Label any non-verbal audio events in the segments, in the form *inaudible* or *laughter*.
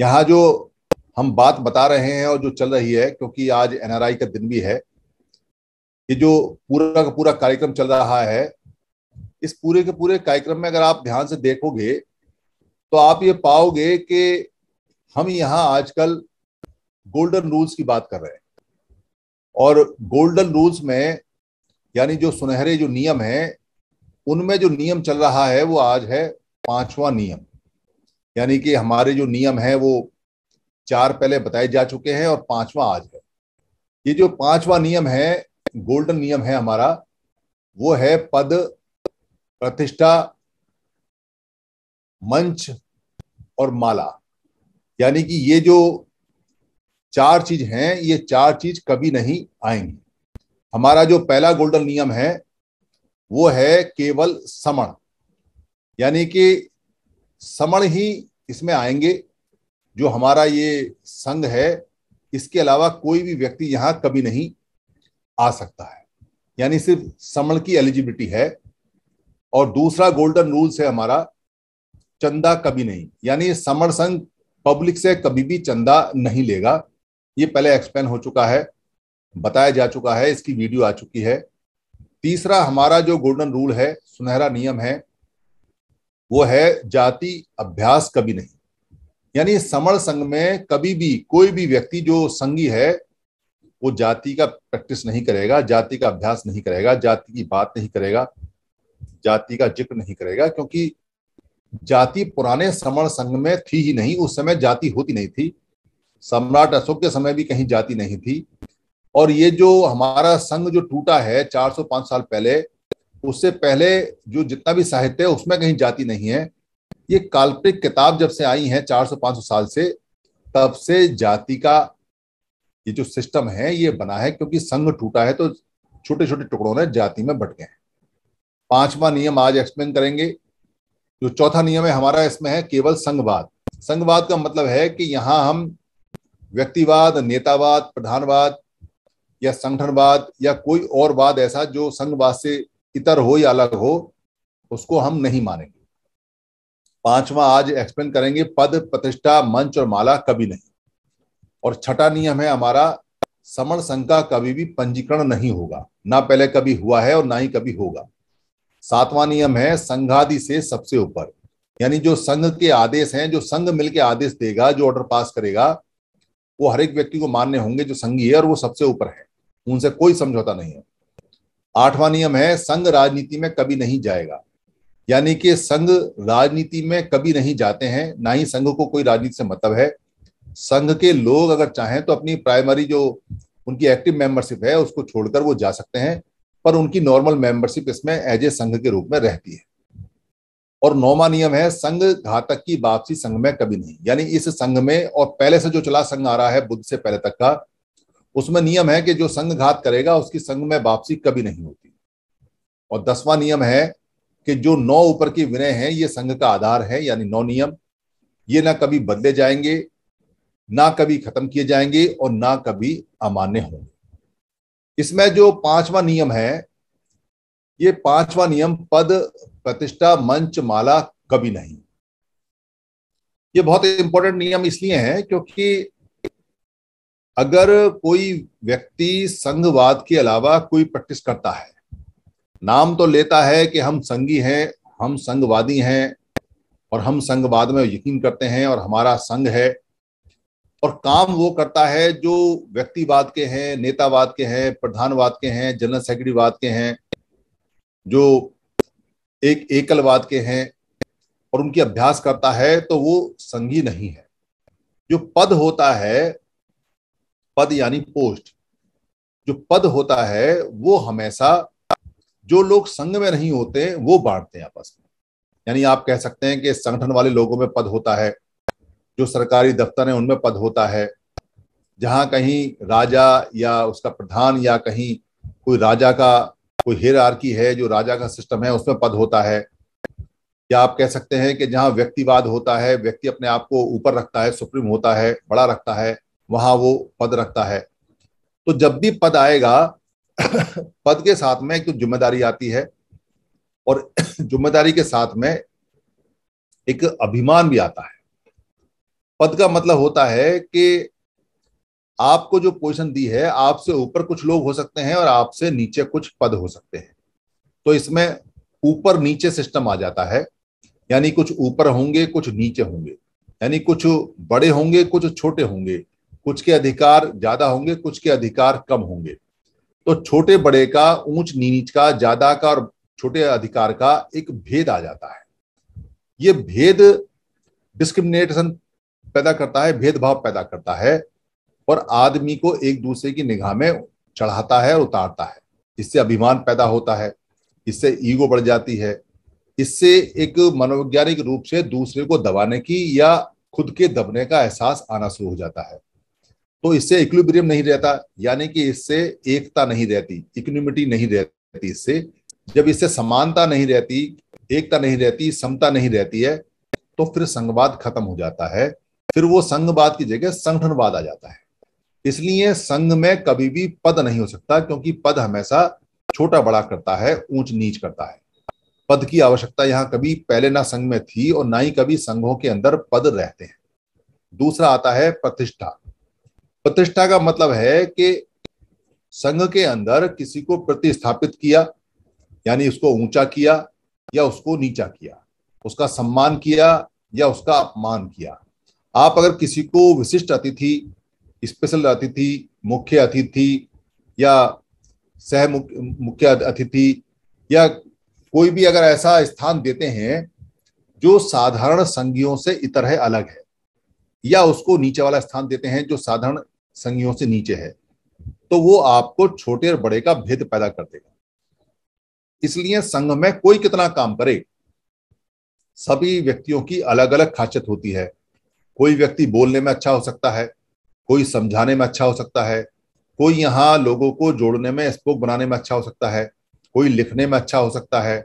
यहाँ जो हम बात बता रहे हैं और जो चल रही है क्योंकि आज एनआरआई का दिन भी है ये जो पूरा का पूरा कार्यक्रम चल रहा है इस पूरे के पूरे कार्यक्रम में अगर आप ध्यान से देखोगे तो आप ये पाओगे कि हम यहाँ आजकल गोल्डन रूल्स की बात कर रहे हैं और गोल्डन रूल्स में यानी जो सुनहरे जो नियम हैं उनमें जो नियम चल रहा है वो आज है पांचवा नियम यानी कि हमारे जो नियम है वो चार पहले बताए जा चुके हैं और पांचवा आज है ये जो पांचवा नियम है गोल्डन नियम है हमारा वो है पद प्रतिष्ठा मंच और माला यानी कि ये जो चार चीज हैं ये चार चीज कभी नहीं आएंगी हमारा जो पहला गोल्डन नियम है वो है केवल समण यानी कि समण ही इसमें आएंगे जो हमारा ये संघ है इसके अलावा कोई भी व्यक्ति यहाँ कभी नहीं आ सकता है यानी सिर्फ समण की एलिजिबिलिटी है और दूसरा गोल्डन रूल्स है हमारा चंदा कभी नहीं यानी समण संघ पब्लिक से कभी भी चंदा नहीं लेगा ये पहले एक्सप्लेन हो चुका है बताया जा चुका है इसकी वीडियो आ चुकी है तीसरा हमारा जो गोल्डन रूल है सुनहरा नियम है वो है जाति अभ्यास कभी नहीं यानी समण संघ में कभी भी कोई भी व्यक्ति जो संगी है वो जाति का प्रैक्टिस नहीं करेगा जाति का अभ्यास नहीं करेगा जाति की बात नहीं करेगा जाति का जिक्र नहीं करेगा क्योंकि जाति पुराने समण संघ में थी ही नहीं उस समय जाति होती नहीं थी सम्राट अशोक के समय भी कहीं जाति नहीं थी और ये जो हमारा संघ जो टूटा है पांच साल पहले उससे पहले जो जितना भी साहित्य है उसमें कहीं जाती नहीं है ये काल्पनिक किताब जब से आई है 400-500 साल से तब से जाति का ये जो सिस्टम है ये बना है क्योंकि संघ टूटा है तो छोटे छोटे टुकड़ों ने जाति में बट गए हैं पांचवा नियम आज एक्सप्लेन करेंगे जो चौथा नियम है हमारा इसमें है केवल संघवाद संघवाद का मतलब है कि यहाँ हम व्यक्तिवाद नेतावाद प्रधानवाद या संगठनवाद या कोई और वाद ऐसा जो संघवाद से इतर हो या अलग हो उसको हम नहीं मानेंगे पांचवा आज एक्सप्लेन करेंगे पद प्रतिष्ठा मंच और माला कभी नहीं और छठा नियम है हमारा समर संघ का कभी भी पंजीकरण नहीं होगा ना पहले कभी हुआ है और ना ही कभी होगा सातवां नियम है संघादि से सबसे ऊपर यानी जो संघ के आदेश हैं जो संघ मिलकर आदेश देगा जो ऑर्डर पास करेगा वो हर एक व्यक्ति को मान्य होंगे जो संघी है और वो सबसे ऊपर है उनसे कोई समझौता नहीं है आठवां नियम है संघ राजनीति में कभी नहीं जाएगा यानी कि संघ राजनीति में कभी नहीं जाते हैं ना ही संघ को कोई राजनीति से मतलब है संघ के लोग अगर चाहें तो अपनी प्राइमरी जो उनकी एक्टिव मेंबरशिप है उसको छोड़कर वो जा सकते हैं पर उनकी नॉर्मल मेंबरशिप इसमें एज ए संघ के रूप में रहती है और नौवा नियम है संघ घातक की वापसी संघ में कभी नहीं यानी इस संघ में और पहले से जो चला संघ आ रहा है बुद्ध से पहले तक का उसमें नियम है कि जो संघ घात करेगा उसकी संघ में वापसी कभी नहीं होती और दसवां नियम है कि जो नौ ऊपर की विनय है ये संघ का आधार है यानी नौ नियम ये ना कभी बदले जाएंगे ना कभी खत्म किए जाएंगे और ना कभी अमान्य होंगे इसमें जो पांचवा नियम है ये पांचवा नियम पद प्रतिष्ठा मंच माला कभी नहीं ये बहुत इंपॉर्टेंट नियम इसलिए है क्योंकि अगर कोई व्यक्ति संघवाद के अलावा कोई प्रैक्टिस करता है नाम तो लेता है कि हम संगी हैं हम संघवादी हैं और हम संघवाद में यकीन करते हैं और हमारा संघ है और काम वो करता है जो व्यक्तिवाद के हैं नेतावाद के हैं प्रधानवाद के हैं जनरल सेक्रेटरीवाद के हैं जो एक एकलवाद के हैं और उनकी अभ्यास करता है तो वो संघी नहीं है जो पद होता है पद यानी पोस्ट जो पद होता है वो हमेशा जो लोग संघ में नहीं होते वो बांटते हैं आपस में यानी आप कह सकते हैं कि संगठन वाले लोगों में पद होता है जो सरकारी दफ्तर है उनमें पद होता है जहां कहीं राजा या उसका प्रधान या कहीं कोई राजा का कोई आरकी है जो राजा का सिस्टम है उसमें पद होता है या आप कह सकते हैं कि जहां व्यक्तिवाद होता है व्यक्ति अपने आप को ऊपर रखता है सुप्रीम होता है बड़ा रखता है वहां वो पद रखता है तो जब भी पद आएगा *coughs* पद के साथ में एक तो जिम्मेदारी आती है और *coughs* जिम्मेदारी के साथ में एक अभिमान भी आता है पद का मतलब होता है कि आपको जो पोजीशन दी है आपसे ऊपर कुछ लोग हो सकते हैं और आपसे नीचे कुछ पद हो सकते हैं तो इसमें ऊपर नीचे सिस्टम आ जाता है यानी कुछ ऊपर होंगे कुछ नीचे होंगे यानी कुछ बड़े होंगे कुछ छोटे होंगे कुछ के अधिकार ज्यादा होंगे कुछ के अधिकार कम होंगे तो छोटे बड़े का ऊंच नीच का ज्यादा का और छोटे अधिकार का एक भेद आ जाता है ये भेद डिस्क्रिमिनेशन पैदा करता है भेदभाव पैदा करता है और आदमी को एक दूसरे की निगाह में चढ़ाता है और उतारता है इससे अभिमान पैदा होता है इससे ईगो बढ़ जाती है इससे एक मनोवैज्ञानिक रूप से दूसरे को दबाने की या खुद के दबने का एहसास आना शुरू हो जाता है तो इससे इक्विब्रियम नहीं रहता यानी कि इससे एकता नहीं रहती इक्विमिटी नहीं रहती इससे जब इससे समानता नहीं रहती एकता नहीं रहती समता नहीं रहती है तो फिर संघवाद खत्म हो जाता है फिर वो संघवाद की जगह संगठनवाद आ जाता है इसलिए संघ में कभी भी पद नहीं हो सकता क्योंकि पद हमेशा छोटा बड़ा करता है ऊंच नीच करता है पद की आवश्यकता यहां कभी पहले ना संघ में थी और ना ही कभी संघों के अंदर पद रहते हैं दूसरा आता है प्रतिष्ठा प्रतिष्ठा का मतलब है कि संघ के अंदर किसी को प्रतिस्थापित किया यानी उसको ऊंचा किया या उसको नीचा किया उसका सम्मान किया या उसका अपमान किया आप अगर किसी को विशिष्ट अतिथि स्पेशल अतिथि मुख्य अतिथि या सह मुख्य अतिथि या कोई भी अगर ऐसा स्थान देते हैं जो साधारण संघियों से इतर है अलग है या उसको नीचे वाला स्थान देते हैं जो साधारण संज्ञों से नीचे है तो वो आपको छोटे और बड़े का भेद पैदा कर देगा इसलिए संघ में कोई कितना काम करे सभी व्यक्तियों की अलग अलग खासियत होती है कोई व्यक्ति बोलने में अच्छा हो सकता है कोई समझाने में अच्छा हो सकता है कोई यहाँ लोगों को जोड़ने में स्पोक बनाने में अच्छा हो सकता है कोई लिखने में अच्छा हो सकता है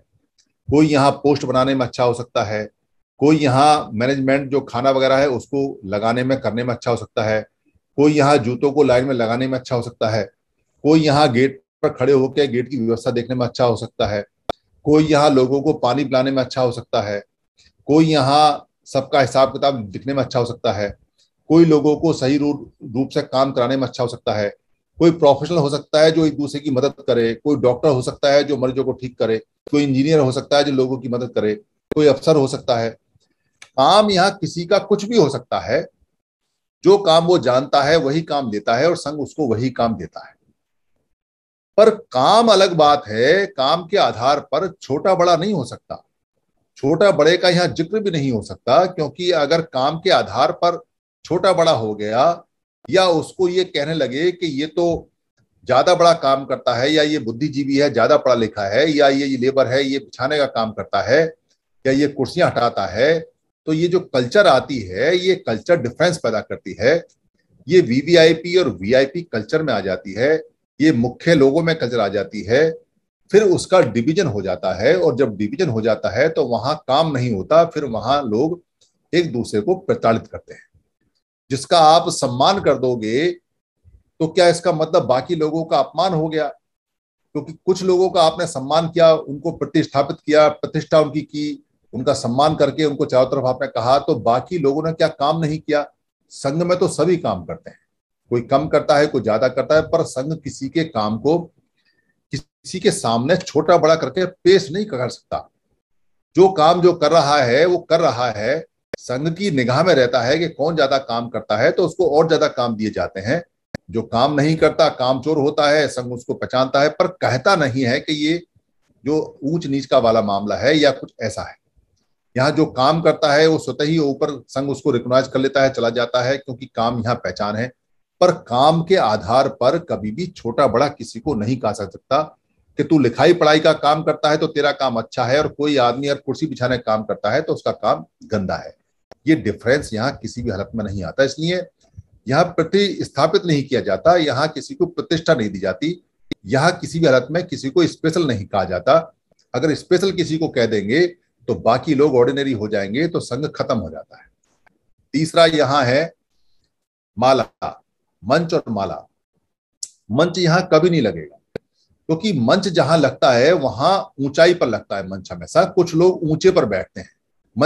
कोई यहाँ पोस्ट बनाने में अच्छा हो सकता है कोई यहाँ मैनेजमेंट जो खाना वगैरह है उसको लगाने में करने में अच्छा हो सकता है कोई यहाँ जूतों को लाइन में लगाने में अच्छा हो सकता है कोई यहाँ गेट पर खड़े होकर गेट की व्यवस्था देखने में अच्छा हो सकता है कोई यहाँ लोगों को पानी पिलाने में अच्छा हो सकता है कोई यहाँ सबका हिसाब किताब दिखने में अच्छा हो सकता है कोई लोगों को सही रूप से काम कराने में अच्छा हो सकता है कोई प्रोफेशनल हो सकता है जो एक दूसरे की मदद करे कोई डॉक्टर हो सकता है जो मरीजों को ठीक करे कोई इंजीनियर हो सकता है जो लोगों की मदद करे कोई अफसर हो सकता है काम यहाँ किसी का कुछ भी हो सकता है जो काम वो जानता है वही काम देता है और संघ उसको वही काम देता है पर काम अलग बात है काम के आधार पर छोटा बड़ा नहीं हो सकता छोटा बड़े का यहाँ जिक्र भी नहीं हो सकता क्योंकि अगर काम के आधार पर छोटा बड़ा हो गया या उसको ये कहने लगे कि ये तो ज्यादा बड़ा काम करता है या ये बुद्धिजीवी है ज्यादा पढ़ा लिखा है या ये लेबर है ये बिछाने का काम करता है या ये कुर्सियां हटाता है तो ये जो कल्चर आती है ये कल्चर डिफरेंस पैदा करती है ये वीवीआईपी और वीआईपी कल्चर में आ जाती है ये मुख्य लोगों में कल्चर आ जाती है फिर उसका डिवीजन हो जाता है और जब डिवीजन हो जाता है तो वहां काम नहीं होता फिर वहां लोग एक दूसरे को प्रताड़ित करते हैं जिसका आप सम्मान कर दोगे तो क्या इसका मतलब बाकी लोगों का अपमान हो गया क्योंकि कुछ लोगों का आपने सम्मान किया उनको प्रतिष्ठापित किया प्रतिष्ठा उनकी की उनका सम्मान करके उनको चारों तरफ आपने कहा तो बाकी लोगों ने क्या काम नहीं किया संघ में तो सभी काम करते हैं कोई कम करता है कोई ज्यादा करता है पर संघ किसी के काम को किसी के सामने छोटा बड़ा करके पेश नहीं कर सकता जो काम जो कर रहा है वो कर रहा है संघ की निगाह में रहता है कि कौन ज्यादा काम करता है तो उसको और ज्यादा काम दिए जाते हैं जो काम नहीं करता काम चोर होता है संघ उसको पहचानता है पर कहता नहीं है कि ये जो ऊंच नीच का वाला मामला है या कुछ ऐसा है यहाँ जो काम करता है वो स्वतः ही ऊपर संघ उसको रिकॉग्नाइज कर लेता है चला जाता है क्योंकि काम यहाँ पहचान है पर काम के आधार पर कभी भी छोटा बड़ा किसी को नहीं कहा सकता कि तू लिखाई पढ़ाई का काम करता है तो तेरा काम अच्छा है और कोई आदमी अगर कुर्सी बिछाने का काम करता है तो उसका काम गंदा है ये डिफरेंस यहाँ किसी भी हालत में नहीं आता इसलिए यहाँ प्रतिस्थापित नहीं किया जाता यहाँ किसी को प्रतिष्ठा नहीं दी जाती यहाँ किसी भी हालत में किसी को स्पेशल नहीं कहा जाता अगर स्पेशल किसी को कह देंगे तो बाकी लोग ऑर्डिनरी हो जाएंगे तो संघ खत्म हो जाता है तीसरा यहां है माला मंच और माला मंच यहां कभी नहीं लगेगा क्योंकि तो मंच जहां लगता है वहां ऊंचाई पर लगता है मंच हमेशा कुछ लोग ऊंचे पर बैठते हैं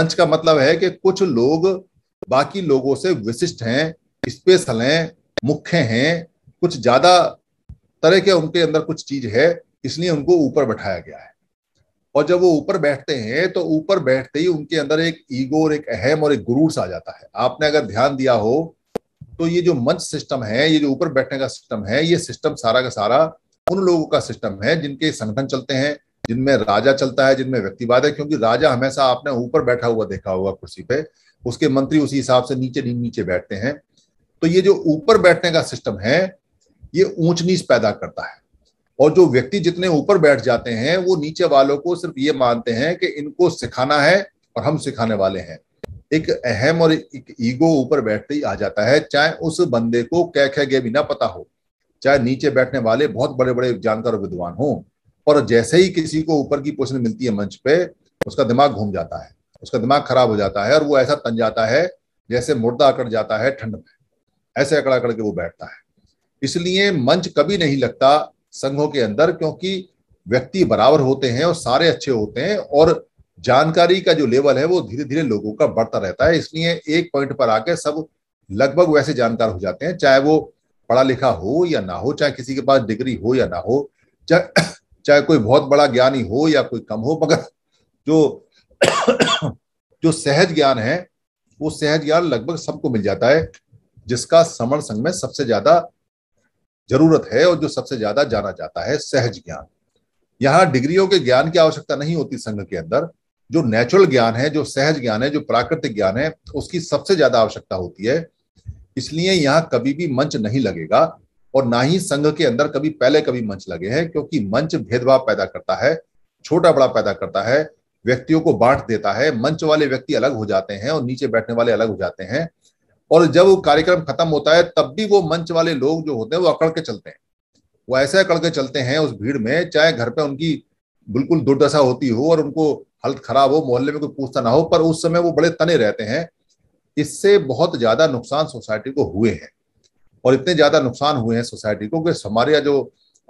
मंच का मतलब है कि कुछ लोग बाकी लोगों से विशिष्ट हैं स्पेशल हैं मुख्य हैं कुछ ज्यादा तरह के उनके अंदर कुछ चीज है इसलिए उनको ऊपर बैठाया गया है और जब वो ऊपर बैठते हैं तो ऊपर बैठते ही उनके अंदर एक ईगो और एक अहम और एक गुरूर सा आ जाता है आपने अगर ध्यान दिया हो तो ये जो मंच सिस्टम है ये जो ऊपर बैठने का सिस्टम है ये सिस्टम सारा का सारा उन लोगों का सिस्टम है जिनके संगठन चलते हैं जिनमें राजा चलता है जिनमें व्यक्तिवाद है क्योंकि राजा हमेशा आपने ऊपर बैठा हुआ देखा होगा कुर्सी पे उसके मंत्री उसी हिसाब से नीचे नीचे बैठते हैं तो ये जो ऊपर बैठने का सिस्टम है ये ऊंच नीच पैदा करता है और जो व्यक्ति जितने ऊपर बैठ जाते हैं वो नीचे वालों को सिर्फ ये मानते हैं कि इनको सिखाना है और हम सिखाने वाले हैं एक अहम और एक ईगो ऊपर बैठते ही आ जाता है चाहे उस बंदे को कह कह गए भी ना पता हो चाहे नीचे बैठने वाले बहुत बड़े बड़े जानकार विद्वान हों और जैसे ही किसी को ऊपर की पोषण मिलती है मंच पे उसका दिमाग घूम जाता है उसका दिमाग खराब हो जाता है और वो ऐसा तन जाता है जैसे मुर्दा अकड़ जाता है ठंड में ऐसे अकड़ा अकड़ के वो बैठता है इसलिए मंच कभी नहीं लगता संघों के अंदर क्योंकि व्यक्ति बराबर होते हैं और सारे अच्छे होते हैं और जानकारी का जो लेवल है वो धीरे धीरे लोगों का बढ़ता रहता है इसलिए एक पॉइंट पर आकर सब लगभग वैसे जानकार हो जाते हैं चाहे वो पढ़ा लिखा हो या ना हो चाहे किसी के पास डिग्री हो या ना हो चाहे चाहे कोई बहुत बड़ा ज्ञानी हो या कोई कम हो मगर जो जो सहज ज्ञान है वो सहज ज्ञान लगभग सबको मिल जाता है जिसका समण संघ में सबसे ज्यादा जरूरत है और जो सबसे ज्यादा जाना जाता है सहज ज्ञान यहाँ डिग्रियों के ज्ञान की आवश्यकता नहीं होती संघ के अंदर जो नेचुरल ज्ञान है जो सहज ज्ञान है जो प्राकृतिक ज्ञान है उसकी सबसे ज्यादा आवश्यकता होती है इसलिए यहाँ कभी भी मंच नहीं लगेगा और ना ही संघ के अंदर कभी पहले कभी मंच लगे हैं क्योंकि मंच भेदभाव पैदा करता है छोटा बड़ा पैदा करता है व्यक्तियों को बांट देता है मंच वाले व्यक्ति अलग हो जाते हैं और नीचे बैठने वाले अलग हो जाते हैं और जब वो कार्यक्रम खत्म होता है तब भी वो मंच वाले लोग जो होते हैं वो अकड़ के चलते हैं वो ऐसे अकड़ के चलते हैं उस भीड़ में चाहे घर पे उनकी बिल्कुल दुर्दशा होती हो और उनको हालत खराब हो मोहल्ले में कोई पूछता ना हो पर उस समय वो बड़े तने रहते हैं इससे बहुत ज्यादा नुकसान सोसाइटी को हुए हैं और इतने ज्यादा नुकसान हुए हैं सोसाइटी को कि हमारे जो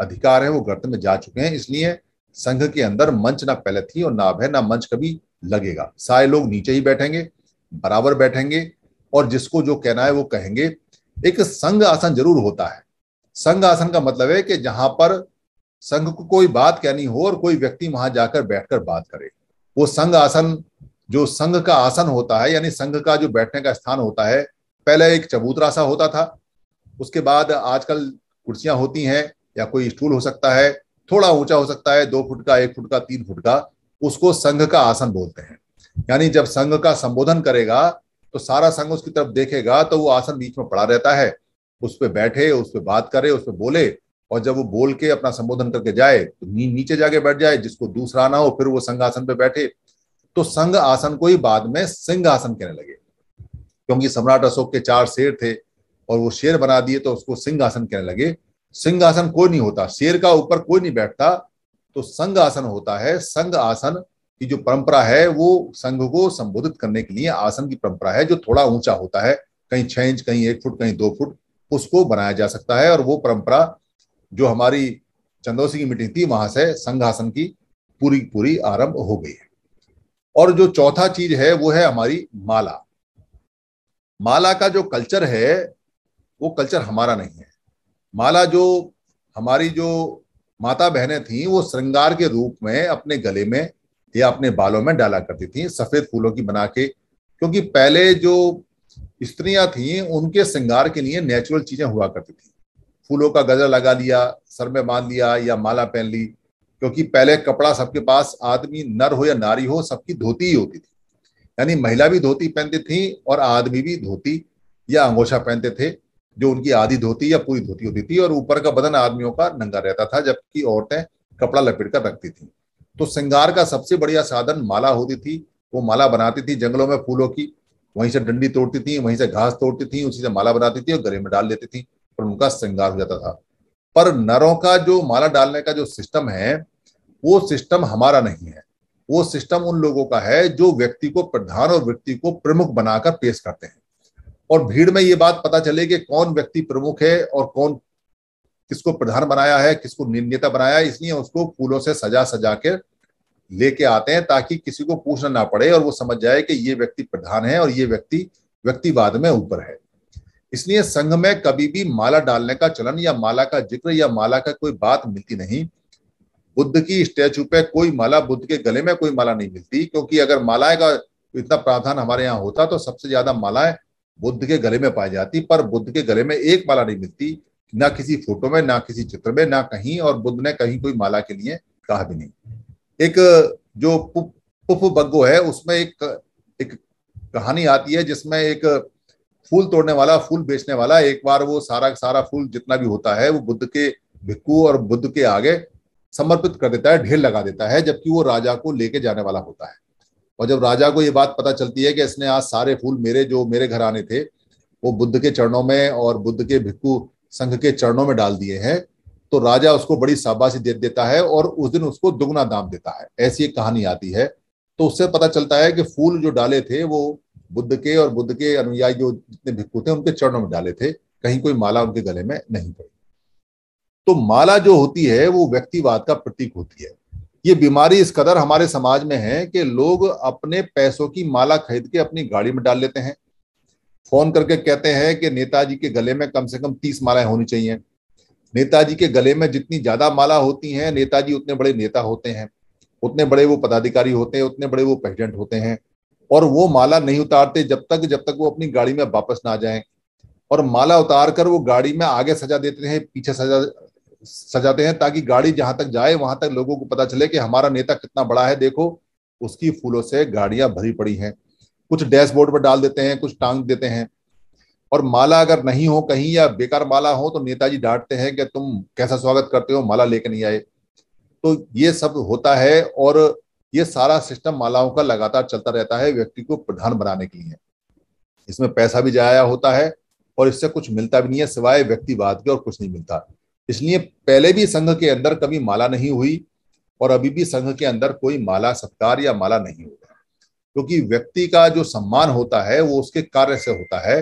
अधिकार है वो गर्त में जा चुके हैं इसलिए संघ के अंदर मंच ना पहले थी और ना अब है ना मंच कभी लगेगा सारे लोग नीचे ही बैठेंगे बराबर बैठेंगे और जिसको जो कहना है वो कहेंगे एक संघ आसन जरूर होता है संघ आसन का मतलब है कि जहां पर संघ को कोई बात कहनी हो और कोई व्यक्ति वहां जाकर बैठकर बात करे वो संघ आसन जो संघ का आसन होता है यानी संघ का जो बैठने का स्थान होता है पहले एक चबूतरा सा होता था उसके बाद आजकल कुर्सियां होती हैं या कोई स्टूल हो सकता है थोड़ा ऊंचा हो सकता है दो फुट का एक फुट का तीन फुट का उसको संघ का आसन बोलते हैं यानी जब संघ का संबोधन करेगा तो सारा संघ उसकी तरफ देखेगा तो वो आसन बीच में पड़ा रहता है उस पर बैठे उस पर बात करे उस पर बोले और जब वो बोल के अपना संबोधन करके जाए तो नी, नीचे जाके बैठ जाए जिसको दूसरा ना हो फिर वो संघ आसन पे बैठे तो संघ आसन को ही बाद में सिंह आसन कहने लगे क्योंकि सम्राट अशोक के चार शेर थे और वो शेर बना दिए तो उसको सिंह आसन कहने लगे सिंह आसन कोई नहीं होता शेर का ऊपर कोई नहीं बैठता तो संघ आसन होता है संघ आसन की जो परंपरा है वो संघ को संबोधित करने के लिए आसन की परंपरा है जो थोड़ा ऊंचा होता है कहीं छह इंच कहीं एक फुट कहीं दो फुट उसको बनाया जा सकता है और वो परंपरा जो हमारी चंदौसी की मीटिंग थी वहां से संघासन की पूरी पूरी आरंभ हो गई है और जो चौथा चीज है वो है हमारी माला माला का जो कल्चर है वो कल्चर हमारा नहीं है माला जो हमारी जो माता बहनें थी वो श्रृंगार के रूप में अपने गले में या अपने बालों में डाला करती थी सफेद फूलों की बना के क्योंकि पहले जो स्त्रियां थी उनके श्रृंगार के लिए नेचुरल चीजें हुआ करती थी फूलों का गजरा लगा लिया सर में बांध लिया या माला पहन ली क्योंकि पहले कपड़ा सबके पास आदमी नर हो या नारी हो सबकी धोती ही होती थी यानी महिला भी धोती पहनती थी और आदमी भी धोती या अंगोछा पहनते थे जो उनकी आधी धोती या पूरी धोती होती थी और ऊपर का बदन आदमियों का नंगा रहता था जबकि औरतें कपड़ा लपेट कर रखती थी तो श्रृंगार का सबसे बढ़िया साधन माला होती थी वो माला बनाती थी जंगलों में फूलों की वहीं से डंडी तोड़ती थी वहीं से घास तोड़ती थी उसी से माला बनाती थी और गले में डाल देती थी और उनका श्रृंगार हो जाता था पर नरों का जो माला डालने का जो सिस्टम है वो सिस्टम हमारा नहीं है वो सिस्टम उन लोगों का है जो व्यक्ति को प्रधान और व्यक्ति को प्रमुख बनाकर पेश करते हैं और भीड़ में ये बात पता चले कि कौन व्यक्ति प्रमुख है और कौन किसको प्रधान बनाया है किसको नेता बनाया है इसलिए उसको फूलों से सजा सजा के लेके आते हैं ताकि किसी को पूछना ना पड़े और वो समझ जाए कि ये व्यक्ति प्रधान है और ये व्यक्ति व्यक्तिवाद में ऊपर है इसलिए संघ में कभी भी माला डालने का चलन या माला का जिक्र या माला का कोई बात मिलती नहीं बुद्ध की स्टैचू पे कोई माला बुद्ध के गले में कोई माला नहीं मिलती क्योंकि अगर मालाएं का इतना प्रावधान हमारे यहाँ होता तो सबसे ज्यादा मालाएं बुद्ध के गले में पाई जाती पर बुद्ध के गले में एक माला नहीं मिलती ना किसी फोटो में ना किसी चित्र में ना कहीं और बुद्ध ने कहीं कोई माला के लिए कहा भी नहीं एक जो पुफ बग्गो है उसमें एक एक कहानी आती है जिसमें एक फूल तोड़ने वाला फूल बेचने वाला एक बार वो सारा सारा फूल जितना भी होता है वो बुद्ध के भिक्कू और बुद्ध के आगे समर्पित कर देता है ढेर लगा देता है जबकि वो राजा को लेके जाने वाला होता है और जब राजा को ये बात पता चलती है कि इसने आज सारे फूल मेरे जो मेरे घर आने थे वो बुद्ध के चरणों में और बुद्ध के भिक्कू संघ के चरणों में डाल दिए हैं तो राजा उसको बड़ी शाबाशी दे देता है और उस दिन उसको दुगना दाम देता है ऐसी एक कहानी आती है तो उससे पता चलता है कि फूल जो डाले थे वो बुद्ध के और बुद्ध के अनुयायी जो जितने भिक्खु थे उनके चरणों में डाले थे कहीं कोई माला उनके गले में नहीं पड़ी तो माला जो होती है वो व्यक्तिवाद का प्रतीक होती है ये बीमारी इस कदर हमारे समाज में है कि लोग अपने पैसों की माला खरीद के अपनी गाड़ी में डाल लेते हैं फोन करके कहते हैं कि नेताजी के गले में कम से कम तीस मालाएं होनी चाहिए नेताजी के गले में जितनी ज्यादा माला होती हैं नेताजी उतने बड़े नेता होते हैं उतने बड़े वो पदाधिकारी होते हैं उतने बड़े वो प्रेसिडेंट होते हैं और वो माला नहीं उतारते जब तक जब तक वो अपनी गाड़ी में वापस ना जाए और माला उतार कर वो गाड़ी में आगे सजा देते हैं पीछे सजा सजाते हैं ताकि गाड़ी जहां तक जाए वहां तक लोगों को पता चले कि हमारा नेता कितना बड़ा है देखो उसकी फूलों से गाड़ियां भरी पड़ी हैं कुछ डैशबोर्ड पर डाल देते हैं कुछ टांग देते हैं और माला अगर नहीं हो कहीं या बेकार माला हो तो नेताजी डांटते हैं कि तुम कैसा स्वागत करते हो माला लेके नहीं आए तो ये सब होता है और ये सारा सिस्टम मालाओं का लगातार चलता रहता है व्यक्ति को प्रधान बनाने के लिए इसमें पैसा भी जाया होता है और इससे कुछ मिलता भी नहीं है सिवाय व्यक्तिवाद के और कुछ नहीं मिलता इसलिए पहले भी संघ के अंदर कभी माला नहीं हुई और अभी भी संघ के अंदर कोई माला सत्कार या माला नहीं हुई क्योंकि व्यक्ति का जो सम्मान होता है वो उसके कार्य से होता है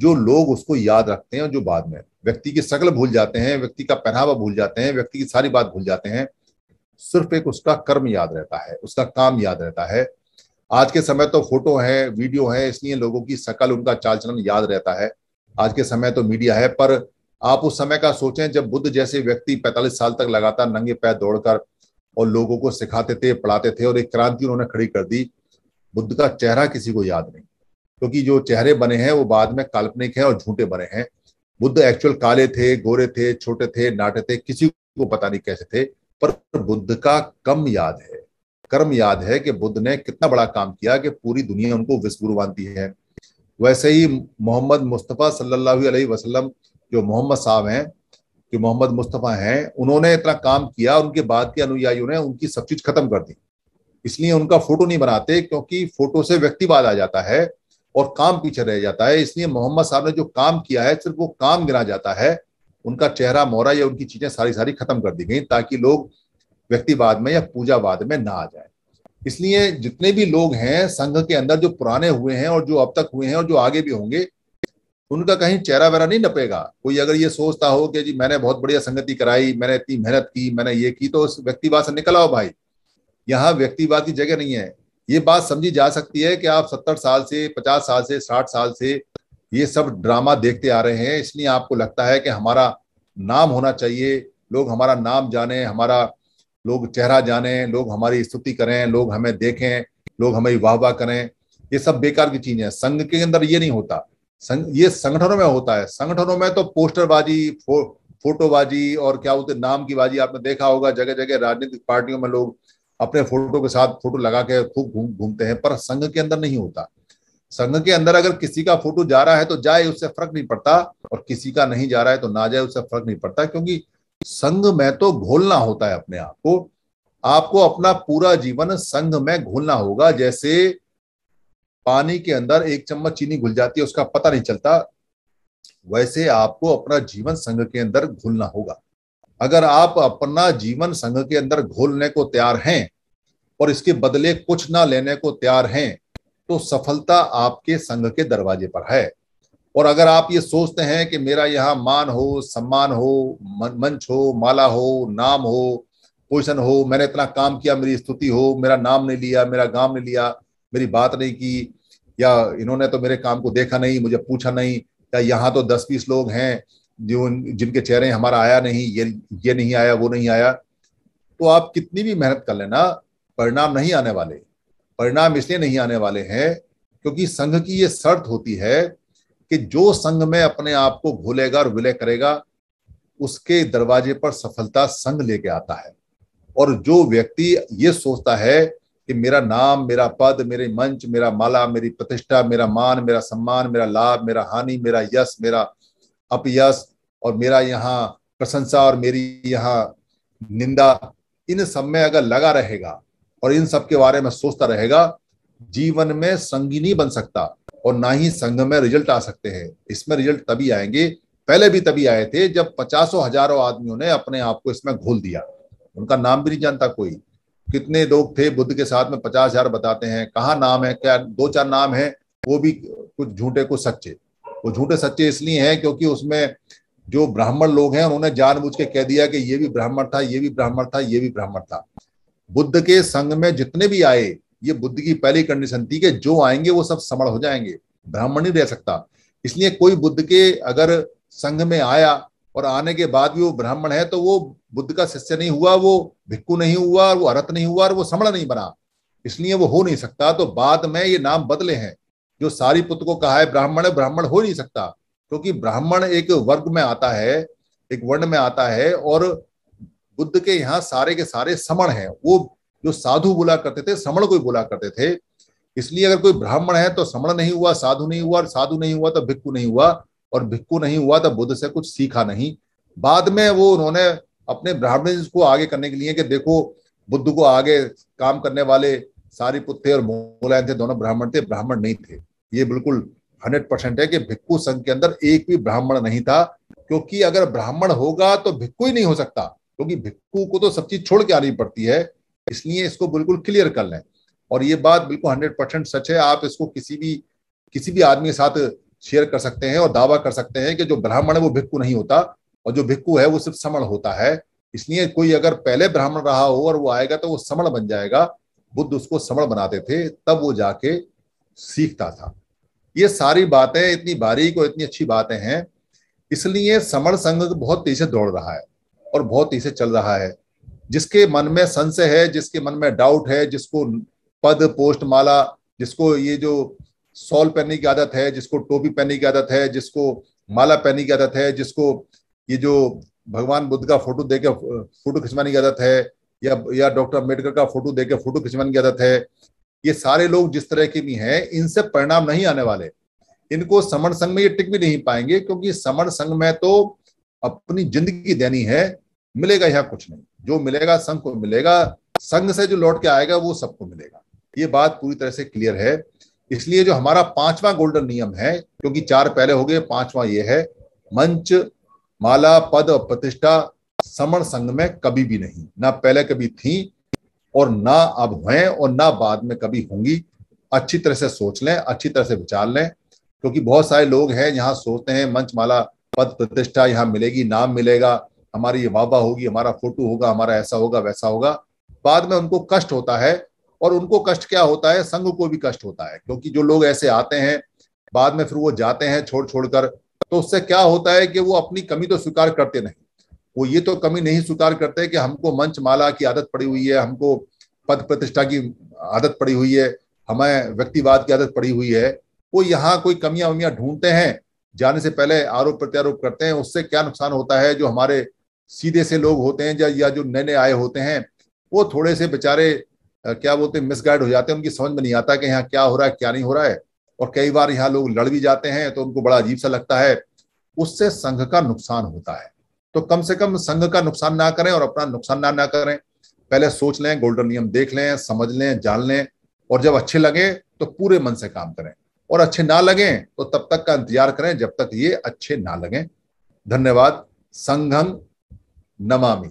जो लोग उसको याद रखते हैं जो बाद में व्यक्ति की शक्ल भूल जाते हैं व्यक्ति का पहनावा भूल जाते हैं व्यक्ति की सारी बात भूल जाते हैं सिर्फ एक उसका कर्म याद रहता है उसका काम याद रहता है आज के समय तो फोटो है वीडियो है इसलिए लोगों की शकल उनका चाल चलन याद रहता है आज के समय तो मीडिया है पर आप उस समय का सोचें जब बुद्ध जैसे व्यक्ति 45 साल तक लगातार नंगे पैर दौड़कर और लोगों को सिखाते थे पढ़ाते थे और एक क्रांति उन्होंने खड़ी कर दी बुद्ध का चेहरा किसी को याद नहीं क्योंकि जो चेहरे बने हैं वो बाद में काल्पनिक है और झूठे बने हैं बुद्ध एक्चुअल काले थे गोरे थे छोटे थे नाटे थे किसी को पता नहीं कैसे थे पर बुद्ध का कम याद है कर्म याद है कि बुद्ध ने कितना बड़ा काम किया कि पूरी दुनिया उनको विस्गुरु मानती है वैसे ही मोहम्मद मुस्तफ़ा सल्लल्लाहु अलैहि वसल्लम जो मोहम्मद साहब हैं जो मोहम्मद मुस्तफ़ा हैं उन्होंने इतना काम किया उनके बाद के अनुयायियों ने उनकी सब चीज खत्म कर दी इसलिए उनका फोटो नहीं बनाते क्योंकि फोटो से व्यक्तिवाद आ जाता है और काम पीछे रह जाता है इसलिए मोहम्मद साहब ने जो काम किया है सिर्फ वो काम गिना जाता है उनका चेहरा मोहरा या उनकी चीजें सारी सारी खत्म कर दी गई ताकि लोग व्यक्तिवाद में या पूजावाद में ना आ जाए इसलिए जितने भी लोग हैं संघ के अंदर जो पुराने हुए हैं और जो अब तक हुए हैं और जो आगे भी होंगे उनका कहीं चेहरा वेरा नहीं नपेगा कोई अगर ये सोचता हो कि जी मैंने बहुत बढ़िया संगति कराई मैंने इतनी मेहनत की मैंने ये की तो उस व्यक्तिवाद से निकलाओ भाई यहाँ व्यक्तिवाद की जगह नहीं है ये बात समझी जा सकती है कि आप सत्तर साल से पचास साल से साठ साल से ये सब ड्रामा देखते आ रहे हैं इसलिए आपको लगता है कि हमारा नाम होना चाहिए लोग हमारा नाम जाने हमारा लोग चेहरा जाने लोग हमारी स्तुति करें लोग हमें देखें लोग हमें वाह वाह करें ये सब बेकार की चीजें हैं संघ के अंदर ये नहीं होता संग, ये संगठनों में होता है संगठनों में तो पोस्टरबाजी फो, फोटोबाजी और क्या बोलते नाम की बाजी आपने देखा होगा जगह जगह राजनीतिक पार्टियों में लोग अपने फोटो के साथ फोटो लगा के खूब घूम घूमते हैं पर संघ के अंदर नहीं होता संघ के अंदर अगर किसी का फोटो जा रहा है तो जाए उससे फर्क नहीं पड़ता और किसी का नहीं जा रहा है तो ना जाए उससे फर्क नहीं पड़ता क्योंकि संघ में तो घोलना होता है अपने आप को आपको अपना पूरा जीवन संघ में घोलना होगा जैसे पानी के अंदर एक चम्मच चीनी घुल जाती है उसका पता नहीं चलता वैसे आपको अपना जीवन संघ के अंदर घुलना होगा अगर आप अपना जीवन संघ के अंदर घोलने को तैयार हैं और इसके बदले कुछ ना लेने को तैयार हैं तो सफलता आपके संघ के दरवाजे पर है और अगर आप ये सोचते हैं कि मेरा यहाँ मान हो सम्मान हो मंच हो माला हो नाम हो पोजिशन हो मैंने इतना काम किया मेरी स्तुति हो मेरा नाम नहीं लिया मेरा गांव नहीं लिया मेरी बात नहीं की या इन्होंने तो मेरे काम को देखा नहीं मुझे पूछा नहीं या यहाँ तो दस बीस लोग हैं जो जिनके चेहरे हमारा आया नहीं ये ये नहीं आया वो नहीं आया तो आप कितनी भी मेहनत कर लेना परिणाम नहीं आने वाले परिणाम इसलिए नहीं आने वाले हैं क्योंकि संघ की ये शर्त होती है कि जो संघ में अपने आप को घोलेगा और विलय करेगा उसके दरवाजे पर सफलता संघ लेके आता है और जो व्यक्ति ये सोचता है कि मेरा नाम मेरा पद मेरे मंच मेरा माला मेरी प्रतिष्ठा मेरा मान मेरा सम्मान मेरा लाभ मेरा हानि मेरा यश मेरा अपयश और मेरा यहाँ प्रशंसा और मेरी यहाँ निंदा इन सब में अगर लगा रहेगा और इन सब के बारे में सोचता रहेगा जीवन में संगी नहीं बन सकता और ना ही संघ में रिजल्ट आ सकते हैं इसमें रिजल्ट तभी आएंगे पहले भी तभी आए थे जब पचासों हजारों आदमियों ने अपने आप को इसमें घोल दिया उनका नाम भी नहीं जानता कोई कितने लोग थे बुद्ध के साथ में पचास हजार बताते हैं कहाँ नाम है क्या दो चार नाम है वो भी कुछ झूठे कुछ सच्चे वो झूठे सच्चे इसलिए हैं क्योंकि उसमें जो ब्राह्मण लोग हैं उन्होंने जानबूझ के कह दिया कि ये भी ब्राह्मण था ये भी ब्राह्मण था ये भी ब्राह्मण था बुद्ध के संघ में जितने भी आए ये बुद्ध की पहली कंडीशन थी कि जो आएंगे वो सब समण हो जाएंगे ब्राह्मण नहीं रह सकता इसलिए कोई बुद्ध के अगर संघ में आया और आने के बाद भी वो ब्राह्मण है तो वो बुद्ध का शिष्य नहीं हुआ वो भिक्कू नहीं हुआ वो अरत नहीं हुआ और वो समण नहीं बना इसलिए वो हो नहीं सकता तो बाद में ये नाम बदले हैं जो सारी पुत्र को कहा है ब्राह्मण है ब्राह्मण हो नहीं सकता क्योंकि ब्राह्मण एक वर्ग में आता है एक वर्ण में आता है और बुद्ध के यहाँ सारे के सारे समण हैं वो जो साधु बोला करते थे समण को बोला करते थे इसलिए अगर कोई ब्राह्मण है तो समण नहीं हुआ साधु नहीं हुआ और साधु नहीं हुआ तो भिक्कू नहीं हुआ और भिक्कू नहीं हुआ तो बुद्ध से कुछ सीखा नहीं बाद में वो उन्होंने अपने ब्राह्मण को आगे करने के लिए कि देखो बुद्ध को आगे काम करने वाले सारी पुत्र और मोलायन थे दोनों ब्राह्मण थे ब्राह्मण नहीं थे ये बिल्कुल हंड्रेड परसेंट है कि भिक्खु संघ के अंदर एक भी ब्राह्मण नहीं था क्योंकि अगर ब्राह्मण होगा तो भिक्खु ही नहीं हो सकता क्योंकि भिक्खु को तो सब चीज छोड़ के आनी पड़ती है इसलिए इसको बिल्कुल क्लियर कर लें और ये बात बिल्कुल हंड्रेड परसेंट सच है आप इसको किसी भी किसी भी आदमी के साथ शेयर कर सकते हैं और दावा कर सकते हैं कि जो ब्राह्मण है वो भिक्खु नहीं होता और जो भिक्खु है वो सिर्फ समण होता है इसलिए कोई अगर पहले ब्राह्मण रहा हो और वो आएगा तो वो समण बन जाएगा बुद्ध उसको समण बनाते थे तब वो जाके सीखता था ये सारी बातें इतनी बारीक और इतनी अच्छी बातें हैं इसलिए समर संघ बहुत तेजी से दौड़ रहा है और बहुत तेजी से चल रहा है जिसके मन में संशय है जिसके मन में डाउट है जिसको पद पोस्ट माला जिसको ये जो सॉल पहनने की आदत है जिसको टोपी पहनने की आदत है जिसको माला पहनने की आदत है जिसको ये जो भगवान बुद्ध का फोटो देके फोटो खिंचवाने की आदत है या या डॉक्टर अम्बेडकर का फोटो देके फोटो खिंचवाने की आदत है ये सारे लोग जिस तरह के भी हैं इनसे परिणाम नहीं आने वाले इनको समण संघ में ये टिक भी नहीं पाएंगे क्योंकि समण संघ में तो अपनी जिंदगी देनी है मिलेगा यहाँ कुछ नहीं जो मिलेगा संघ को मिलेगा संघ से जो लौट के आएगा वो सबको मिलेगा ये बात पूरी तरह से क्लियर है इसलिए जो हमारा पांचवा गोल्डन नियम है क्योंकि चार पहले हो गए पांचवा ये है मंच माला पद और प्रतिष्ठा समण संघ में कभी भी नहीं ना पहले कभी थी और ना अब हैं और ना बाद में कभी होंगी अच्छी तरह से सोच लें अच्छी तरह से विचार लें क्योंकि तो बहुत सारे लोग हैं यहाँ सोचते हैं मंचमाला पद प्रतिष्ठा यहाँ मिलेगी नाम मिलेगा हमारी ये वाबा होगी हमारा फोटो होगा हमारा ऐसा होगा वैसा होगा बाद में उनको कष्ट होता है और उनको कष्ट क्या होता है संघ को भी कष्ट होता है क्योंकि जो लोग ऐसे आते हैं बाद में फिर वो जाते हैं छोड़ छोड़ कर तो उससे क्या होता है कि वो अपनी कमी तो स्वीकार करते नहीं वो ये तो कमी नहीं स्वीकार करते कि हमको मंच माला की आदत पड़ी हुई है हमको पद प्रतिष्ठा की आदत पड़ी हुई है हमें व्यक्तिवाद की आदत पड़ी हुई है वो यहाँ कोई कमियां वमियां ढूंढते हैं जाने से पहले आरोप प्रत्यारोप करते हैं उससे क्या नुकसान होता है जो हमारे सीधे से लोग होते हैं या या जो नए नए आए होते हैं वो थोड़े से बेचारे क्या बोलते हैं मिसगाइड हो जाते हैं उनकी समझ में नहीं आता कि यहाँ क्या हो रहा है क्या नहीं हो रहा है और कई बार यहाँ लोग लड़ भी जाते हैं तो उनको बड़ा अजीब सा लगता है उससे संघ का नुकसान होता है तो कम से कम संघ का नुकसान ना करें और अपना नुकसान ना ना करें पहले सोच लें गोल्डन नियम देख लें समझ लें जान लें और जब अच्छे लगे तो पूरे मन से काम करें और अच्छे ना लगे तो तब तक का इंतजार करें जब तक ये अच्छे ना लगें धन्यवाद संघम नमामि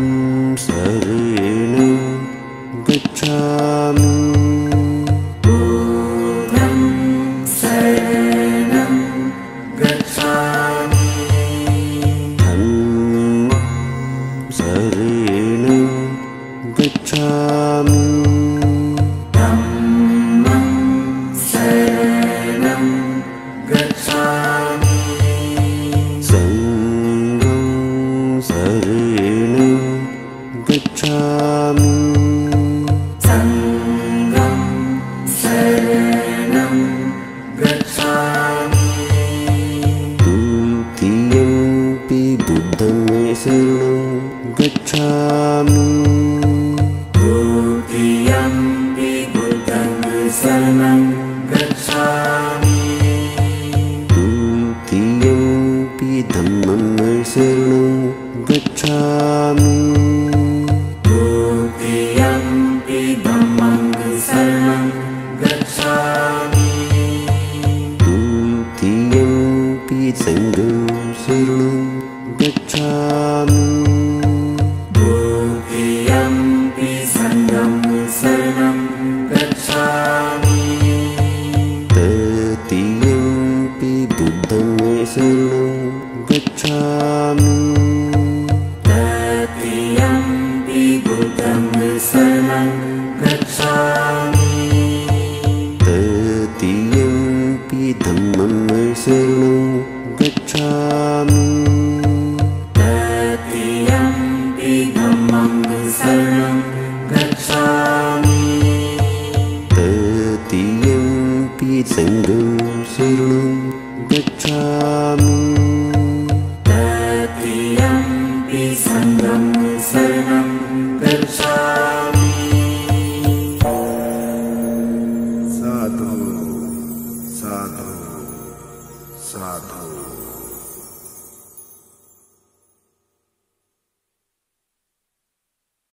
सरेण गच्छामि गच्छामि